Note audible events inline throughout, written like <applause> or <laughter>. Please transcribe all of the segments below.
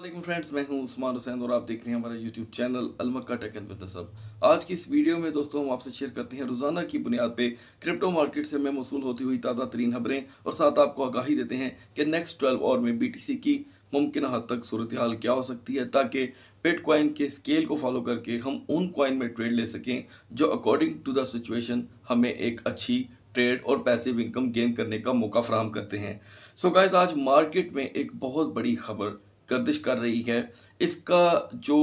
वालेकुम फ्रेंड्स मैं हूं उस्मान हुसैन और आप देख रहे हैं हमारा यूट्यूब चैनल अलमक्का टेक एंड बिजनेस अब आज की इस वीडियो में दोस्तों हम आपसे शेयर करते हैं रोजाना की बुनियाद पे क्रिप्टो मार्केट से मैं मौसू होती हुई ताज़ा तरीन खबरें और साथ आपको आगाही देते हैं कि नेक्स्ट ट्वेल्व और में बी की मुमकिन हद तक सूरत हाल क्या हो सकती है ताकि पेट क्वाइन के स्केल को फॉलो करके हम उन क्वाइन में ट्रेड ले सकें जो अकॉर्डिंग टू द सिचुएशन हमें एक अच्छी ट्रेड और पैसे इनकम गेन करने का मौका फ्राहम करते हैं सो so गाइज आज मार्केट में एक बहुत बड़ी खबर गर्दिश कर रही है इसका जो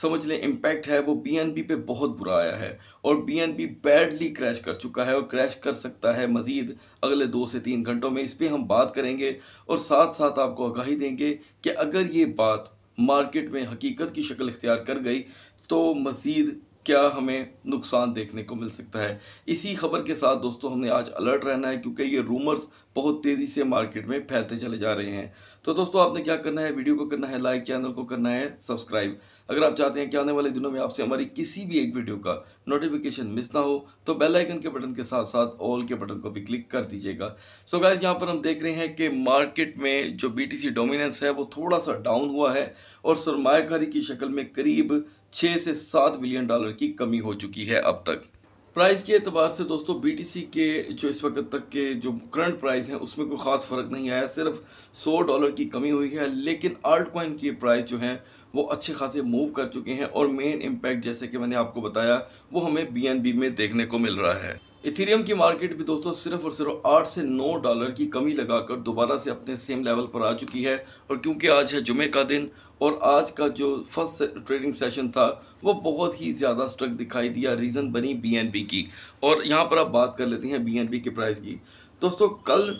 समझ लें इम्पैक्ट है वो बी पे बहुत बुरा आया है और बी बैडली क्रैश कर चुका है और क्रैश कर सकता है मज़ीद अगले दो से तीन घंटों में इस पर हम बात करेंगे और साथ साथ आपको आगाही देंगे कि अगर ये बात मार्केट में हकीकत की शक्ल इख्तियार कर गई तो मज़ीद क्या हमें नुकसान देखने को मिल सकता है इसी खबर के साथ दोस्तों हमने आज अलर्ट रहना है क्योंकि ये रूमर्स बहुत तेज़ी से मार्केट में फैलते चले जा रहे हैं तो दोस्तों आपने क्या करना है वीडियो को करना है लाइक चैनल को करना है सब्सक्राइब अगर आप चाहते हैं कि आने वाले दिनों में आपसे हमारी किसी भी एक वीडियो का नोटिफिकेशन मिस ना हो तो बेल आइकन के बटन के साथ साथ ऑल के बटन को भी क्लिक कर दीजिएगा सो so गाइज यहाँ पर हम देख रहे हैं कि मार्केट में जो सी डोमिनेंस है वो थोड़ा सा डाउन हुआ है और सरमाकारी की शक्ल में करीब छः से सात बिलियन डॉलर की कमी हो चुकी है अब तक प्राइस के अतबार से दोस्तों बीटीसी के जो इस वक्त तक के जो करंट प्राइस हैं उसमें कोई ख़ास फ़र्क नहीं आया सिर्फ 100 डॉलर की कमी हुई है लेकिन आल्ट कॉइन की प्राइस जो हैं वो अच्छे खासे मूव कर चुके हैं और मेन इम्पैक्ट जैसे कि मैंने आपको बताया वो हमें बीएनबी में देखने को मिल रहा है इथेरियम की मार्केट भी दोस्तों सिर्फ और सिर्फ आठ से नौ डॉलर की कमी लगाकर दोबारा से अपने सेम लेवल पर आ चुकी है और क्योंकि आज है जुमे का दिन और आज का जो फर्स्ट ट्रेडिंग सेशन था वो बहुत ही ज़्यादा स्ट्रक दिखाई दिया रीज़न बनी बीएनबी की और यहाँ पर आप बात कर लेते हैं बीएनबी के प्राइस की दोस्तों कल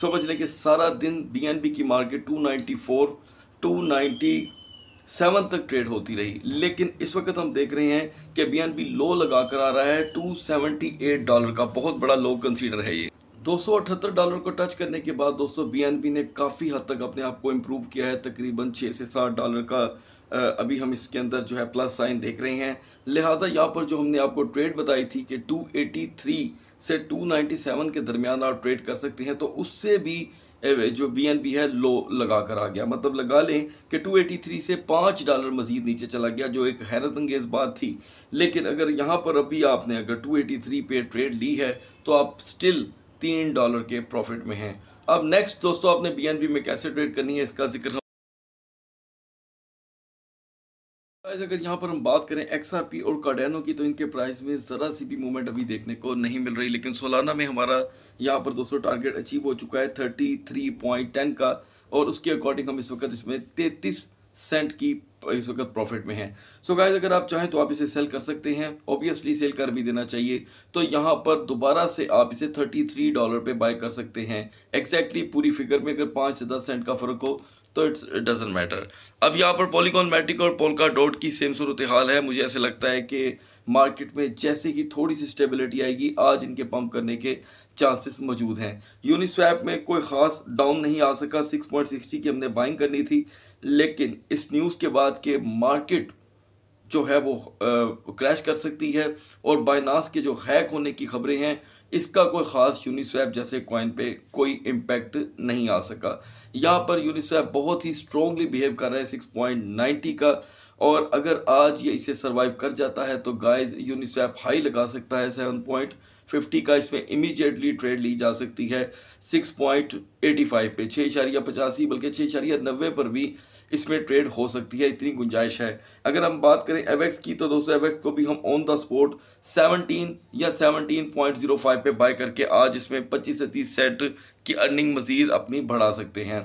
समझ लें कि सारा दिन बीएनबी की मार्केट 294, 297 तक ट्रेड होती रही लेकिन इस वक्त हम देख रहे हैं कि बीएनबी लो लगा कर आ रहा है टू डॉलर का बहुत बड़ा लो कंसीडर है ये दो डॉलर को टच करने के बाद दोस्तों बी ने काफ़ी हद तक अपने आप को इम्प्रूव किया है तकरीबन छः से 7 डॉलर का अभी हम इसके अंदर जो है प्लस साइन देख रहे हैं लिहाजा यहाँ पर जो हमने आपको ट्रेड बताई थी कि 283 से 297 के दरमियान आप ट्रेड कर सकते हैं तो उससे भी जो बी एन बी है लो लगा कर आ गया मतलब लगा लें कि 283 से पाँच डॉलर मजीद नीचे चला गया जो एक हैरत अंगेज़ बात थी लेकिन अगर यहाँ पर अभी आपने अगर 283 पे ट्रेड ली है तो आप स्टिल तीन डॉलर के प्रॉफिट में है अब नेक्स्ट दोस्तों आपने बी में कैसे ट्रेड करनी है इसका जिक्र अगर यहाँ पर हम बात करें एक्सआरपी और कार्डेनो की तो इनके प्राइस में ज़रा सी भी मूवमेंट अभी देखने को नहीं मिल रही लेकिन सोलाना में हमारा यहाँ पर दोस्तों टारगेट अचीव हो चुका है थर्टी थ्री पॉइंट टेन का और उसके अकॉर्डिंग हम इस वक्त इसमें तैतीस सेंट की इस वक्त प्रॉफिट में है सो so गाइज अगर आप चाहें तो आप इसे सेल कर सकते हैं ऑब्वियसली सेल कर भी देना चाहिए तो यहाँ पर दोबारा से आप इसे 33 डॉलर पे बाय कर सकते हैं एक्जैक्टली exactly पूरी फिगर में अगर पाँच से दस सेंट का फ़र्क हो तो इट्स डजेंट मैटर अब यहाँ पर पॉलीकॉन मैटिक और पोलका डॉट की सेम सूरत हाल है मुझे ऐसे लगता है कि मार्केट में जैसे ही थोड़ी सी स्टेबिलिटी आएगी आज इनके पंप करने के चांसेस मौजूद हैं यूनिस्वैप में कोई ख़ास डाउन नहीं आ सका 6.60 की हमने बाइंग करनी थी लेकिन इस न्यूज़ के बाद के मार्केट जो है वो क्रैश कर सकती है और बाइनास के जो हैक होने की खबरें हैं इसका कोई ख़ास यूनिस्वैप जैसे कॉइन पे कोई इम्पैक्ट नहीं आ सका यहाँ पर यूनिस्वैप बहुत ही स्ट्रॉन्गली बिहेव कर रहा है सिक्स पॉइंट नाइन्टी का और अगर आज ये इसे सर्वाइव कर जाता है तो गाइस यूनिस्वैप हाई लगा सकता है सेवन पॉइंट फिफ्टी का इसमें इमीजिएटली ट्रेड ली जा सकती है सिक्स पॉइंट एटी फाइव पे छः इशारिया पचासी बल्कि छः इशारिया नब्बे पर भी इसमें ट्रेड हो सकती है इतनी गुंजाइश है अगर हम बात करें एवेक्स की तो दोस्तों एवेक्स को भी हम ऑन द स्पॉट 17 या 17.05 पे बाय करके आज इसमें 25 से 30 सेंट की अर्निंग मज़ीद अपनी बढ़ा सकते हैं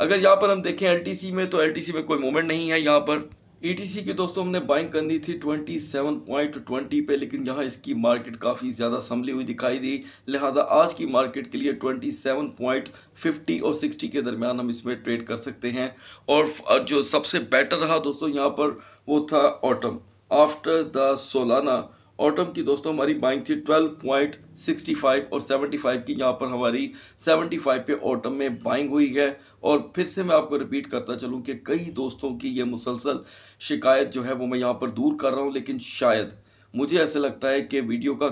अगर यहाँ पर हम देखें एल में तो एल में कोई मूवमेंट नहीं है यहाँ पर ईटीसी e की दोस्तों हमने बाइंग करनी थी 27.20 पे लेकिन यहाँ इसकी मार्केट काफ़ी ज़्यादा संभली हुई दिखाई दी लिहाजा आज की मार्केट के लिए 27.50 और 60 के दरमियान हम इसमें ट्रेड कर सकते हैं और जो सबसे बेटर रहा दोस्तों यहाँ पर वो था atom after the Solana atom की दोस्तों हमारी बाइंग थी 12.65 और 75 की यहाँ पर हमारी 75 पे ऑटम में बाइंग हुई है और फिर से मैं आपको रिपीट करता चलूँ कि कई दोस्तों की ये मुसलसल शिकायत जो है वो मैं यहाँ पर दूर कर रहा हूँ लेकिन शायद मुझे ऐसा लगता है कि वीडियो का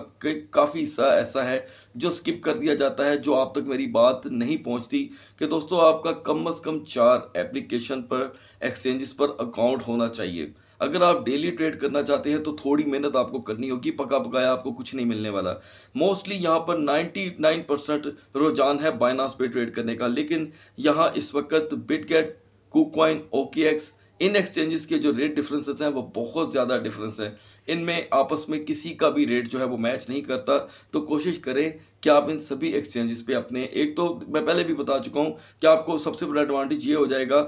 काफ़ी हिस्सा ऐसा है जो स्किप कर दिया जाता है जो आप तक मेरी बात नहीं पहुंचती कि दोस्तों आपका कम अज़ कम चार एप्लीकेशन पर एक्सचेंजेस पर अकाउंट होना चाहिए अगर आप डेली ट्रेड करना चाहते हैं तो थोड़ी मेहनत आपको करनी होगी पका पकाया आपको कुछ नहीं मिलने वाला मोस्टली यहाँ पर 99 परसेंट रुझान है बाइनास पे ट्रेड करने का लेकिन यहाँ इस वक्त बिटगेट कुकवाइन ओके एक्स इन एक्सचेंजेस के जो रेट डिफरेंसेस हैं वो बहुत ज़्यादा डिफरेंस हैं इनमें आपस में किसी का भी रेट जो है वो मैच नहीं करता तो कोशिश करें कि आप इन सभी एक्सचेंजेस पे अपने एक तो मैं पहले भी बता चुका हूँ कि आपको सबसे बड़ा एडवांटेज ये हो जाएगा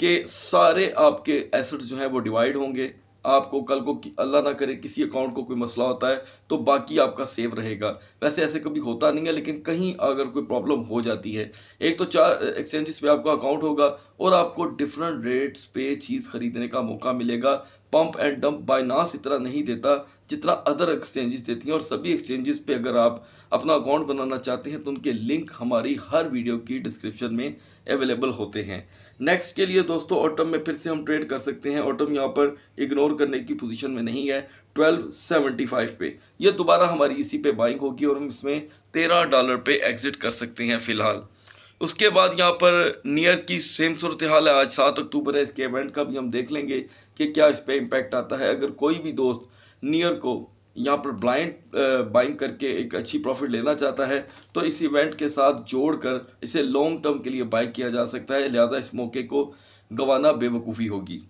के सारे आपके एसेट्स जो हैं वो डिवाइड होंगे आपको कल को अल्लाह ना करे किसी अकाउंट को कोई मसला होता है तो बाकी आपका सेफ रहेगा वैसे ऐसे कभी होता नहीं है लेकिन कहीं अगर कोई प्रॉब्लम हो जाती है एक तो चार एक्सचेंजेस पे आपका अकाउंट होगा और आपको डिफरेंट रेट्स पे चीज़ ख़रीदने का मौका मिलेगा पंप एंड डंप बाइनास इतना नहीं देता जितना अदर एक्सचेंजेस देती हैं और सभी एक्सचेंजेस पर अगर आप अपना अकाउंट बनाना चाहते हैं तो उनके लिंक हमारी हर वीडियो की डिस्क्रिप्शन में अवेलेबल होते हैं नेक्स्ट के लिए दोस्तों ऑटम में फिर से हम ट्रेड कर सकते हैं ऑटम यहाँ पर इग्नोर करने की पोजीशन में नहीं है 1275 पे ये दोबारा हमारी इसी पे बाइंग होगी और हम इसमें 13 डॉलर पे एग्जिट कर सकते हैं फ़िलहाल उसके बाद यहाँ पर नियर की सेम सूरत हाल है आज सात अक्टूबर है इसके इवेंट का भी हम देख लेंगे कि क्या इस पर इम्पैक्ट आता है अगर कोई भी दोस्त नियर को यहाँ पर ब्लाइंड बाइंग uh, करके एक अच्छी प्रॉफिट लेना चाहता है तो इस इवेंट के साथ जोड़कर इसे लॉन्ग टर्म के लिए बाय किया जा सकता है लिहाजा इस मौके को गंवाना बेवकूफ़ी होगी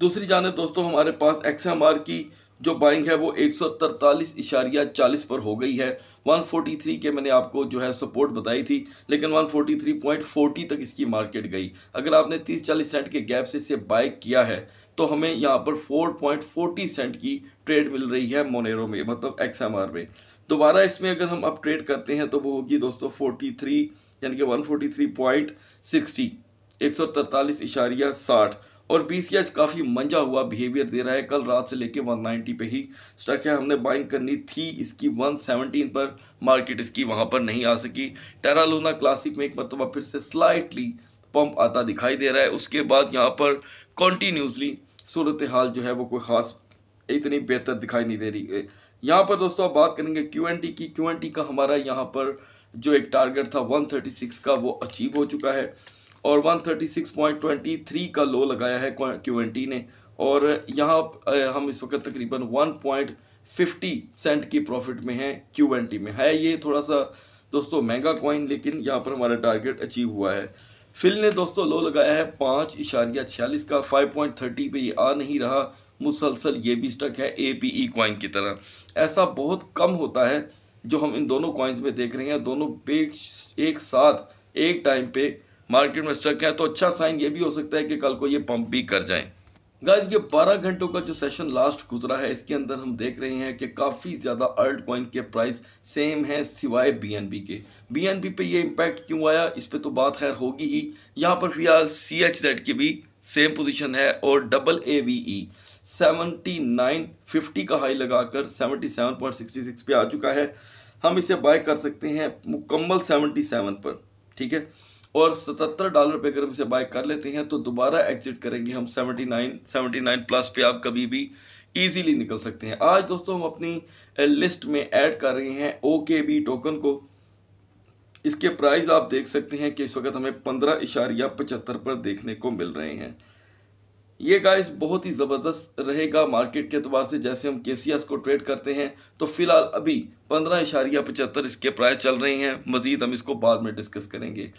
दूसरी जानब दोस्तों हमारे पास एक्स की जो बाइंग है वो एक इशारिया चालीस पर हो गई है 143 के मैंने आपको जो है सपोर्ट बताई थी लेकिन 143.40 तक इसकी मार्केट गई अगर आपने 30-40 सेंट के गैप से इसे बाय किया है तो हमें यहाँ पर 4.40 सेंट की ट्रेड मिल रही है मोनेरो में मतलब एक्स में दोबारा इसमें अगर हम अब ट्रेड करते हैं तो वो होगी दोस्तों 43 यानी कि सिक्सटी एक सौ इशारिया साठ और बीसीएच काफ़ी मंजा हुआ बिहेवियर दे रहा है कल रात से लेके 190 पे ही स्टक है हमने बाइंग करनी थी इसकी 117 पर मार्केट इसकी वहाँ पर नहीं आ सकी टेरालोना क्लासिक में एक मरतबा फिर से स्लाइटली पंप आता दिखाई दे रहा है उसके बाद यहाँ पर कॉन्टीन्यूसली सूरत हाल जो है वो कोई ख़ास इतनी बेहतर दिखाई नहीं दे रही है यहाँ पर दोस्तों आप बात करेंगे क्यू एन टी की क्यू एन टी का हमारा यहाँ पर जो एक टारगेट था 136 का वो अचीव हो चुका है और 136.23 का लो लगाया है क्यू ने और यहाँ हम इस वक्त तकरीबन 1.50 सेंट की प्रॉफिट में हैं क्यू में है ये थोड़ा सा दोस्तों महंगा कॉइन लेकिन यहाँ पर हमारा टारगेट अचीव हुआ है फिल ने दोस्तों लो लगाया है पाँच इशारिया छियालीस का फाइव पॉइंट थर्टी पे ये आ नहीं रहा मुसलसल ये भी स्टक है ए पी ई कॉइन की तरह ऐसा बहुत कम होता है जो हम इन दोनों कॉइन्स में देख रहे हैं दोनों एक साथ एक टाइम पे मार्केट में स्टक है तो अच्छा साइन ये भी हो सकता है कि कल को ये पंप भी कर जाएं गाइज ये 12 घंटों का जो सेशन लास्ट गुजरा है इसके अंदर हम देख रहे हैं कि काफ़ी ज़्यादा अर्ल्ड कॉइन के प्राइस सेम है सिवाय बीएनबी के बीएनबी पे ये इम्पैक्ट क्यों आया इस पर तो बात खैर होगी ही यहाँ पर फिलहाल सी एच जेड की भी सेम पोजीशन है और double A V E seventy nine fifty का हाई लगाकर seventy seven point sixty six पर आ चुका है हम इसे बाय कर सकते हैं मुकम्मल सेवेंटी सेवन पर ठीक है और सतर डॉलर पे अगर हम इसे बाय कर लेते हैं तो दोबारा एग्जिट करेंगे हम seventy nine seventy nine plus पे आप कभी भी ईजीली निकल सकते हैं आज दोस्तों हम अपनी लिस्ट में ऐड कर रहे हैं ओ के बी टोकन को इसके प्राइस आप देख सकते हैं कि इस वक्त हमें पंद्रह इशारिया पचहत्तर पर देखने को मिल रहे हैं ये गाइस बहुत ही ज़बरदस्त रहेगा मार्केट के अतबार से जैसे हम के को ट्रेड करते हैं तो फिलहाल अभी पंद्रह इशारिया पचहत्तर इसके प्राइस चल रहे हैं मज़ीद हम इसको बाद में डिस्कस करेंगे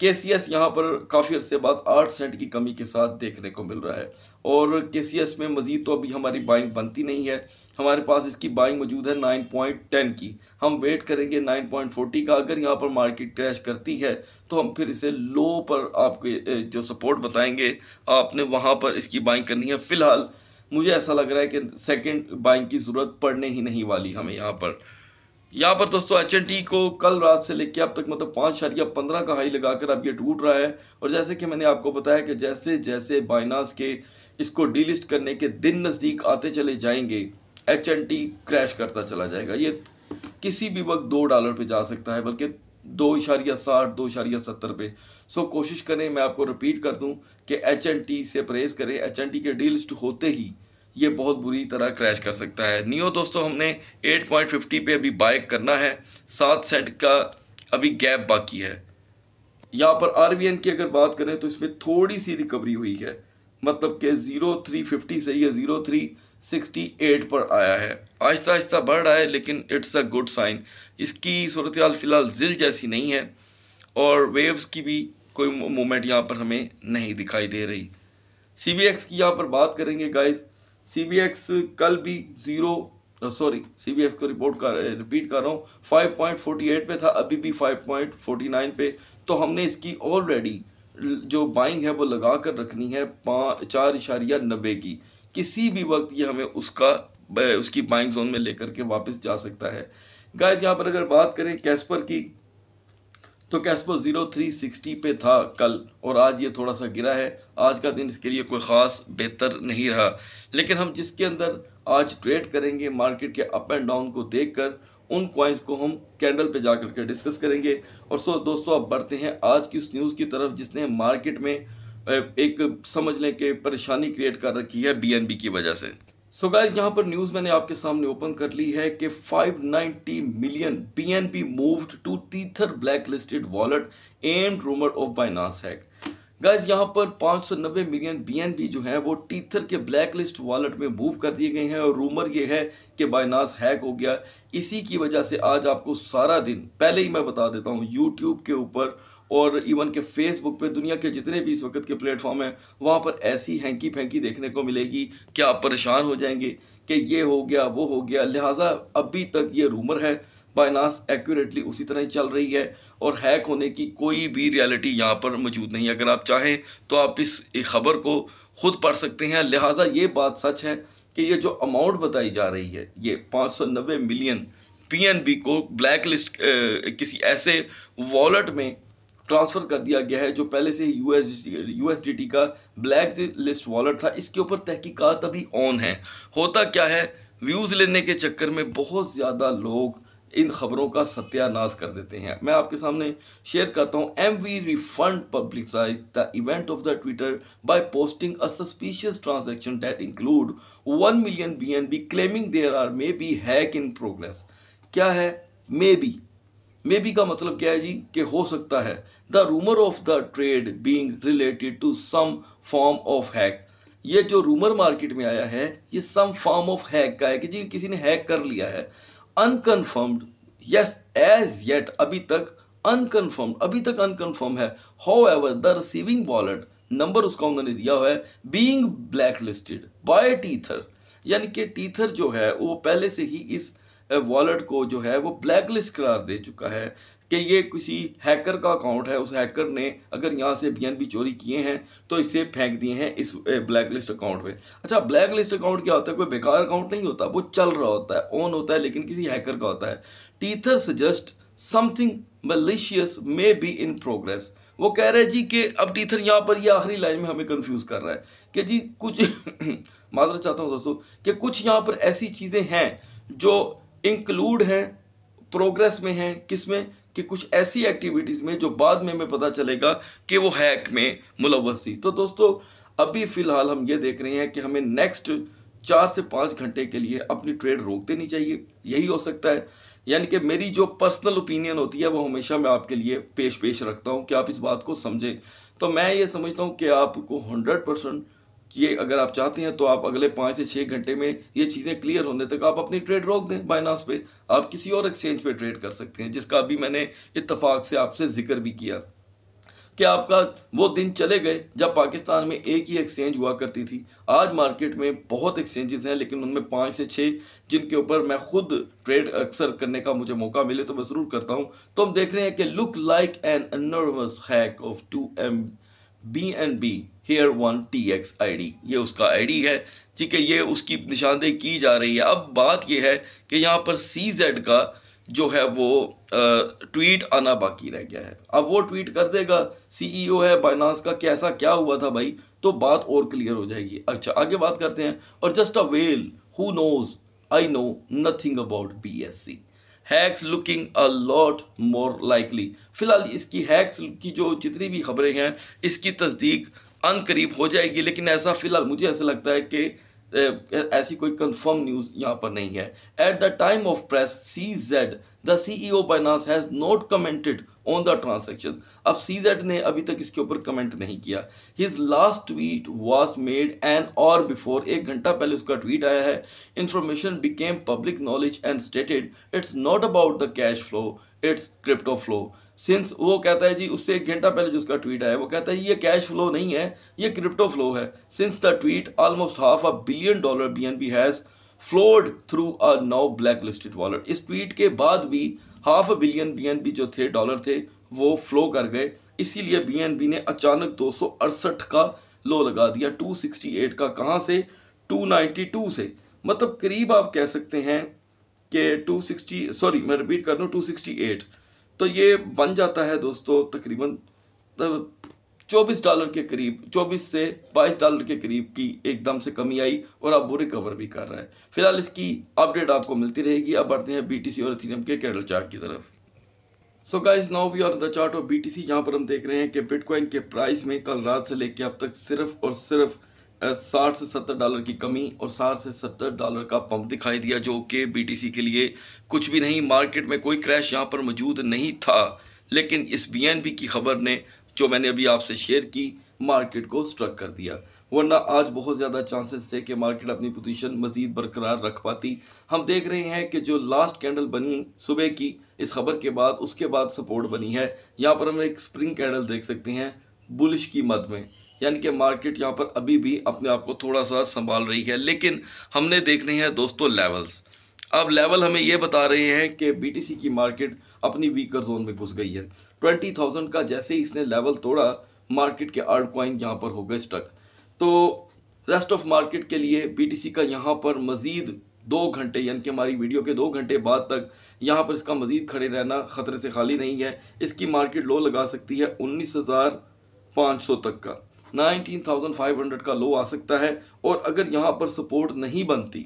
के सी एस यहाँ पर काफ़ी अर्से बाद आठ सेंट की कमी के साथ देखने को मिल रहा है और के सी एस में मज़ीद तो अभी हमारी बाइंग बनती नहीं है हमारे पास इसकी बाइंग मौजूद है नाइन पॉइंट टेन की हम वेट करेंगे नाइन पॉइंट फोर्टी का अगर यहाँ पर मार्केट क्रैश करती है तो हम फिर इसे लो पर आपके जो सपोर्ट बताएँगे आपने वहाँ पर इसकी बाइंग करनी है फ़िलहाल मुझे ऐसा लग रहा है कि सेकेंड बाइंग की ज़रूरत पड़ने ही नहीं वाली हमें यहाँ पर यहाँ पर दोस्तों एच एन टी को कल रात से लेकर अब तक मतलब पाँच शरिया पंद्रह का हाई लगाकर अब ये टूट रहा है और जैसे कि मैंने आपको बताया कि जैसे जैसे बाइनास के इसको डीलिस्ट करने के दिन नज़दीक आते चले जाएंगे एच एंड टी क्रैश करता चला जाएगा ये किसी भी वक्त दो डॉलर पे जा सकता है बल्कि दो इशारिया साठ दो इशारिया सत्तर पे सो कोशिश करें मैं आपको रिपीट कर दूँ कि एच एंड टी से परहेज़ करें एच एंड टी के डीलिस्ट होते ही ये बहुत बुरी तरह क्रैश कर सकता है नियो दोस्तों हमने 8.50 पे अभी बाय करना है सात सेंट का अभी गैप बाकी है यहाँ पर आर की अगर बात करें तो इसमें थोड़ी सी रिकवरी हुई है मतलब कि ज़ीरो थ्री फिफ्टी से ये ज़ीरो थ्री सिक्सटी एट पर आया है आहिस्ता आहिस्ता बढ़ रहा है लेकिन इट्स अ गुड साइन इसकी सूरत फ़िलहाल जिल जैसी नहीं है और वेव्स की भी कोई मोमेंट यहाँ पर हमें नहीं दिखाई दे रही सी की यहाँ पर बात करेंगे गाइस सीबीएक्स कल भी जीरो सॉरी सीबीएक्स को रिपोर्ट कर रिपीट कर रहा हूँ फाइव पॉइंट फोर्टी एट पे था अभी भी फाइव पॉइंट फोर्टी नाइन पे तो हमने इसकी ऑलरेडी जो बाइंग है वो लगा कर रखनी है पाँच चार इशारिया नब्बे की किसी भी वक्त ये हमें उसका उसकी बाइंग जोन में लेकर के वापस जा सकता है गाइज यहाँ पर अगर बात करें कैस्पर की तो कैस्पो ज़ीरो थ्री सिक्सटी पे था कल और आज ये थोड़ा सा गिरा है आज का दिन इसके लिए कोई ख़ास बेहतर नहीं रहा लेकिन हम जिसके अंदर आज ट्रेड करेंगे मार्केट के अप एंड डाउन को देख कर उन कॉइन्स को हम कैंडल पे जा करके डिस्कस करेंगे और सो दोस्तों अब बढ़ते हैं आज की उस न्यूज़ की तरफ जिसने मार्केट में एक समझ लें कि परेशानी क्रिएट कर रखी है बीएनबी की वजह से सो गाइज यहां पर न्यूज मैंने आपके सामने ओपन कर ली है कि 590 million BNB moved to Tether blacklisted wallet and rumour of Binance hack guys यहाँ पर 590 मिलियन बीएनबी जो है वो टीथर के ब्लैक लिस्ट वॉलेट में मूव कर दिए गए हैं और रूमर ये है कि बाइनास हैक हो गया इसी की वजह से आज आपको सारा दिन पहले ही मैं बता देता हूँ यूट्यूब के ऊपर और इवन के फेसबुक पे दुनिया के जितने भी इस वक्त के प्लेटफॉर्म हैं वहाँ पर ऐसी हैंकी फेंकी देखने को मिलेगी कि आप परेशान हो जाएंगे कि ये हो गया वो हो गया लिहाजा अभी तक ये रूमर है बायनास एक्यूरेटली उसी तरह ही चल रही है और हैक होने की कोई भी रियलिटी यहाँ पर मौजूद नहीं है अगर आप चाहें तो आप इस खबर को खुद पढ़ सकते हैं लिहाजा ये बात सच है कि ये जो अमाउंट बताई जा रही है ये पाँच सौ नब्बे मिलियन पीएनबी को ब्लैक लिस्ट किसी ऐसे वॉलेट में ट्रांसफ़र कर दिया गया है जो पहले से यूएस यूएसडीटी का ब्लैक लिस्ट वॉलेट था इसके ऊपर तहकीकात अभी ऑन है होता क्या है व्यूज़ लेने के चक्कर में बहुत ज़्यादा लोग इन खबरों का सत्यानाश कर देते हैं मैं आपके सामने शेयर करता हूँ M V refund publicize the event of the Twitter by posting a suspicious transaction that include one million B N B claiming there are may be hack in progress क्या है मे बी मे बी का मतलब क्या है जी कि हो सकता है the rumour of the trade being related to some form of hack ये जो रूमर मार्केट में आया है ये सम फॉर्म ऑफ हैक का है कि जी किसी ने हैक कर लिया है अनकन्फर्म्ड यस एज येट अभी तक अनकन्फर्म अभी तक अनकन्फर्म है however the receiving wallet number उसका उन्होंने दिया हुआ है being blacklisted by Tether यानी कि टीथर जो है वो पहले से ही इस वॉलेट को जो है वो ब्लैक लिस्ट करार दे चुका है कि ये किसी हैकर का अकाउंट है उस हैकर ने अगर यहाँ से बी चोरी किए हैं तो इसे फेंक दिए हैं इस ब्लैक लिस्ट अकाउंट पे अच्छा ब्लैक लिस्ट अकाउंट क्या होता है कोई बेकार अकाउंट नहीं होता वो चल रहा होता है ऑन होता है लेकिन किसी हैकर का होता है Tether suggest something malicious may be in progress वो कह रहे हैं जी कि अब टीथर यहाँ पर ये आखिरी लाइन में हमें कन्फ्यूज़ कर रहा है कि जी कुछ <coughs> माजरा चाहता हूँ दोस्तों कि कुछ यहाँ पर ऐसी चीज़ें हैं जो इंक्लूड हैं प्रोग्रेस में हैं किस में कि कुछ ऐसी एक्टिविटीज़ में जो बाद में हमें पता चलेगा कि वो हैक में मुलवस थी तो दोस्तों अभी फ़िलहाल हम ये देख रहे हैं कि हमें नेक्स्ट चार से पाँच घंटे के लिए अपनी ट्रेड रोक देनी चाहिए यही हो सकता है यानी कि मेरी जो पर्सनल ओपिनियन होती है वो हमेशा मैं आपके लिए पेश पेश रखता हूँ कि आप इस बात को समझें तो मैं ये समझता हूँ कि आपको हंड्रेड परसेंट ये अगर आप चाहते हैं तो आप अगले पाँच से छः घंटे में ये चीज़ें क्लियर होने तक आप अपनी ट्रेड रोक दें बाइनास पे आप किसी और एक्सचेंज पे ट्रेड कर सकते हैं जिसका अभी मैंने इतफाक से आपसे जिक्र भी किया कि आपका वो दिन चले गए जब पाकिस्तान में एक ही एक्सचेंज हुआ करती थी आज मार्केट में बहुत एक्सचेंजेस हैं लेकिन उनमें पाँच से छः जिनके ऊपर मैं खुद ट्रेड अक्सर करने का मुझे मौका मिले तो मैं ज़रूर करता हूँ तो हम देख रहे हैं कि look like an obvious hack of two M B and B here one T X I D ये उसका आई डी है ठीक है ये उसकी निशानदेही की जा रही है अब बात ये है कि यहाँ पर सी जेड का जो है वो ट्वीट आना बाकी रह गया है अब वो ट्वीट कर देगा सीईओ e है बाइनास का कैसा क्या हुआ था भाई तो बात और क्लियर हो जाएगी अच्छा आगे बात करते हैं और just a well who knows I know nothing about B S C hacks looking a lot more likely फिलहाल इसकी हैक्स की जो जितनी भी खबरें हैं इसकी तस्दीक अन करीब हो जाएगी लेकिन ऐसा फिलहाल मुझे ऐसा लगता है कि ऐसी कोई कंफर्म न्यूज़ यहाँ पर नहीं है at the time of press C Z the C E O Binance has not commented on the transaction अब सी जेड ने अभी तक इसके ऊपर कमेंट नहीं किया his last tweet was made an hour before एक घंटा पहले उसका ट्वीट आया है information became public knowledge and stated it's not about the cash flow it's crypto flow since वो कहता है जी उससे एक घंटा पहले जो उसका ट्वीट आया वो कहता है ये कैश फ्लो नहीं है ये क्रिप्टो फ्लो है since the tweet almost half a billion dollar B has flowed through a now blacklisted wallet इस ट्वीट के बाद भी हाफ अ बिलियन बी जो थे डॉलर थे वो फ्लो कर गए इसीलिए बी ने अचानक दो का लो लगा दिया एट का कहाँ से टू से मतलब करीब आप कह सकते हैं कि सिक्सटी सॉरी मैं रिपीट कर रहा हूँ एट तो ये बन जाता है दोस्तों तकरीबन चौबीस डॉलर के करीब चौबीस से बाईस डॉलर के करीब की एकदम से कमी आई और अब वो रिकवर भी कर रहा है फिलहाल इसकी अपडेट आपको मिलती रहेगी अब बढ़ते हैं बी और इथीनियम के कैडल चार्ट की तरफ so guys now we are the chart of C यहां पर हम देख रहे हैं कि बिटकॉइन के प्राइस में कल रात से लेकर अब तक सिर्फ और सिर्फ साठ से सत्तर डॉलर की कमी और साठ से सत्तर डॉलर का पंप दिखाई दिया जो कि बीटीसी के लिए कुछ भी नहीं मार्केट में कोई क्रैश यहाँ पर मौजूद नहीं था लेकिन इस बीएनबी की खबर ने जो मैंने अभी आपसे शेयर की मार्केट को स्ट्रक कर दिया वरना आज बहुत ज़्यादा चांसेस थे कि मार्केट अपनी पोजीशन मज़ीद बरकरार रख पाती हम देख रहे हैं कि जो लास्ट कैंडल बनी सुबह की इस खबर के बाद उसके बाद सपोर्ट बनी है यहाँ पर हम एक स्प्रिंग कैंडल देख सकते हैं बुलिश की मद में यानी कि मार्केट यहाँ पर अभी भी अपने आप को थोड़ा सा संभाल रही है लेकिन हमने देखने हैं दोस्तों लेवल्स अब लेवल हमें ये बता रहे हैं कि बीटीसी की मार्केट अपनी वीकर जोन में घुस गई है ट्वेंटी थाउजेंड का जैसे ही इसने लेवल तोड़ा मार्केट के आर्ट कॉइन यहाँ पर हो गए स्टक तो रेस्ट ऑफ मार्केट के लिए बीटीसी का यहाँ पर मज़ीद दो घंटे यानी कि हमारी वीडियो के दो घंटे बाद तक यहाँ पर इसका मज़ीद खड़े रहना ख़तरे से खाली नहीं है इसकी मार्केट लो लगा सकती है उन्नीस हज़ार पाँच सौ तक का 19,500 का लो आ सकता है और अगर यहाँ पर सपोर्ट नहीं बनती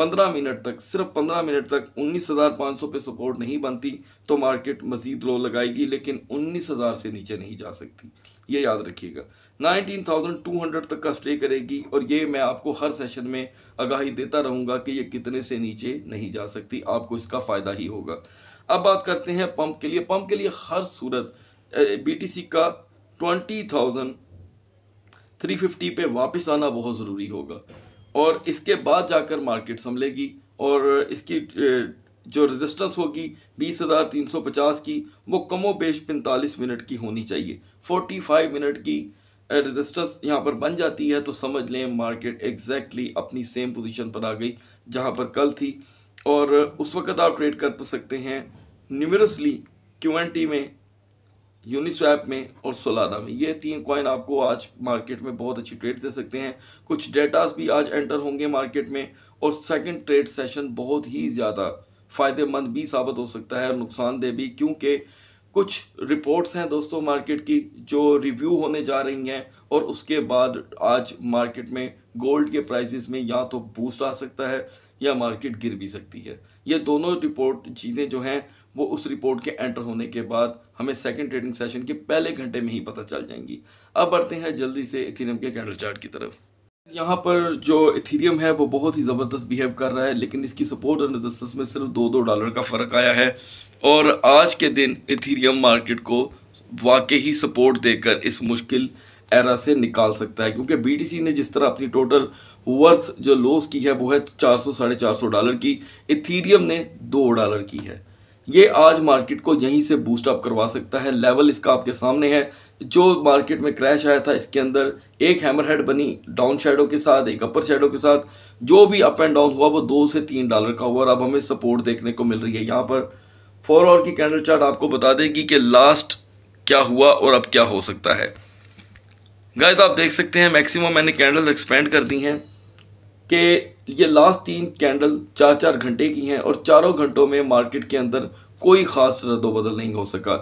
15 मिनट तक सिर्फ 15 मिनट तक 19,500 पे सपोर्ट नहीं बनती तो मार्केट मजीद लो लगाएगी लेकिन 19,000 से नीचे नहीं जा सकती ये याद रखिएगा 19,200 तक का स्टे करेगी और ये मैं आपको हर सेशन में आगाही देता रहूँगा कि ये कितने से नीचे नहीं जा सकती आपको इसका फ़ायदा ही होगा अब बात करते हैं पंप के लिए पंप के लिए हर सूरत बी का ट्वेंटी थाउजेंड 350 पे वापस आना बहुत ज़रूरी होगा और इसके बाद जाकर मार्केट संभलेगी और इसकी जो रेजिस्टेंस होगी 20,350 की वो कमो बेश पैंतालीस मिनट की होनी चाहिए 45 मिनट की रेजिस्टेंस यहाँ पर बन जाती है तो समझ लें मार्केट एग्जैक्टली exactly अपनी सेम पोजीशन पर आ गई जहाँ पर कल थी और उस वक्त आप ट्रेड कर सकते हैं न्यूमरसली क्यू में यूनिस्वैप में और सोलाना में ये तीन कॉइन आपको आज मार्केट में बहुत अच्छी ट्रेड दे सकते हैं कुछ डेटास भी आज एंटर होंगे मार्केट में और सेकंड ट्रेड सेशन बहुत ही ज़्यादा फ़ायदेमंद भी साबित हो सकता है और नुकसानदेह भी क्योंकि कुछ रिपोर्ट्स हैं दोस्तों मार्केट की जो रिव्यू होने जा रही हैं और उसके बाद आज मार्केट में गोल्ड के प्राइसेस में या तो बूस्ट आ सकता है या मार्केट गिर भी सकती है ये दोनों रिपोर्ट चीज़ें जो हैं वो उस रिपोर्ट के एंटर होने के बाद हमें सेकंड ट्रेडिंग सेशन के पहले घंटे में ही पता चल जाएंगी अब बढ़ते हैं जल्दी से इथेरियम के कैंडल चार्ट की तरफ यहाँ पर जो इथेरियम है वो बहुत ही ज़बरदस्त बिहेव कर रहा है लेकिन इसकी सपोर्ट और रजिस्टेंस में सिर्फ दो दो डॉलर का फ़र्क आया है और आज के दिन इथेरियम मार्केट को वाकई ही सपोर्ट देकर इस मुश्किल एरा से निकाल सकता है क्योंकि बीटीसी ने जिस तरह अपनी टोटल वर्थ जो लॉस की है वो है चार सौ साढ़े चार सौ डॉलर की इथीरियम ने दो डॉलर की है ये आज मार्केट को यहीं से बूस्ट अप करवा सकता है लेवल इसका आपके सामने है जो मार्केट में क्रैश आया था इसके अंदर एक हैमर हेड बनी डाउन शेडो के साथ एक अपर शेडो के साथ जो भी अप एंड डाउन हुआ वो दो से तीन डॉलर का हुआ और अब हमें सपोर्ट देखने को मिल रही है यहाँ पर फोर आवर की कैंडल चार्ट आपको बता देगी कि लास्ट क्या हुआ और अब क्या हो सकता है गाय तो आप देख सकते हैं मैक्सिमम मैंने कैंडल एक्सपेंड कर दी हैं कि ये लास्ट तीन कैंडल चार चार घंटे की हैं और चारों घंटों में मार्केट के अंदर कोई ख़ास रद्दोबदल नहीं हो सका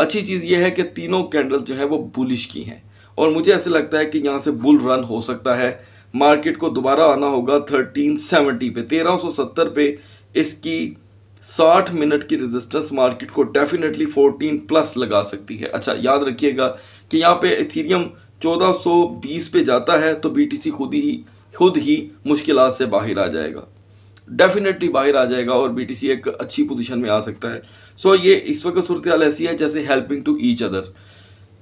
अच्छी चीज़ यह है कि तीनों कैंडल जो हैं वो बुलिश की हैं और मुझे ऐसे लगता है कि यहाँ से बुल रन हो सकता है मार्केट को दोबारा आना होगा थर्टीन सेवेंटी पे तेरह सौ सत्तर पे इसकी साठ मिनट की रेजिस्टेंस मार्केट को डेफिनेटली फोर्टीन प्लस लगा सकती है अच्छा याद रखिएगा कि यहाँ पे इथीरियम 1420 पे जाता है तो बीटीसी खुद ही खुद ही मुश्किल से बाहर आ जाएगा डेफिनेटली बाहर आ जाएगा और बीटीसी एक अच्छी पोजीशन में आ सकता है सो so, ये इस वक्त सूरत ऐसी है जैसे हेल्पिंग टू ईच अदर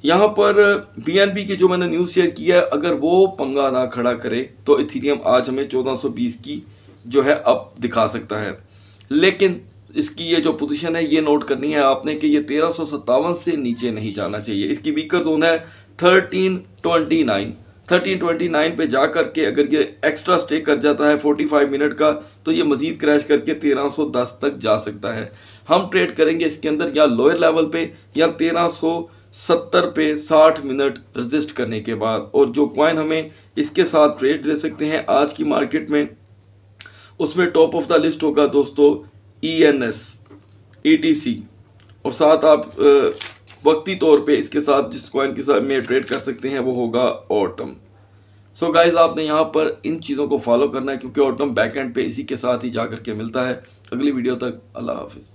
यहाँ पर बी की जो मैंने न्यूज़ शेयर की है अगर वो पंगा ना खड़ा करे तो इथीरियम आज हमें 1420 की जो है अब दिखा सकता है लेकिन इसकी ये जो पोजीशन है ये नोट करनी है आपने कि ये तेरह से नीचे नहीं जाना चाहिए इसकी वीकर जोन है thirteen twenty nine thirteen twenty nine पर जा कर के अगर ये एक्स्ट्रा स्टे कर जाता है फोर्टी फाइव मिनट का तो ये मज़ीद क्रैश करके तेरह सौ दस तक जा सकता है हम ट्रेड करेंगे इसके अंदर या लोअर लेवल पे या तेरह सौ सत्तर पे साठ मिनट रजिस्ट करने के बाद और जो कॉइन हमें इसके साथ ट्रेड दे सकते हैं आज की मार्केट में उसमें टॉप ऑफ द लिस्ट होगा दोस्तों E N S E T C और साथ आप वक्ती तौर पे इसके साथ जिस कॉइन के साथ में ट्रेड कर सकते हैं वो होगा ऑटम सो so गाइज आपने यहाँ पर इन चीज़ों को फॉलो करना है क्योंकि ऑटम बैक एंड पे इसी के साथ ही जा करके मिलता है अगली वीडियो तक अल्लाह हाफिज़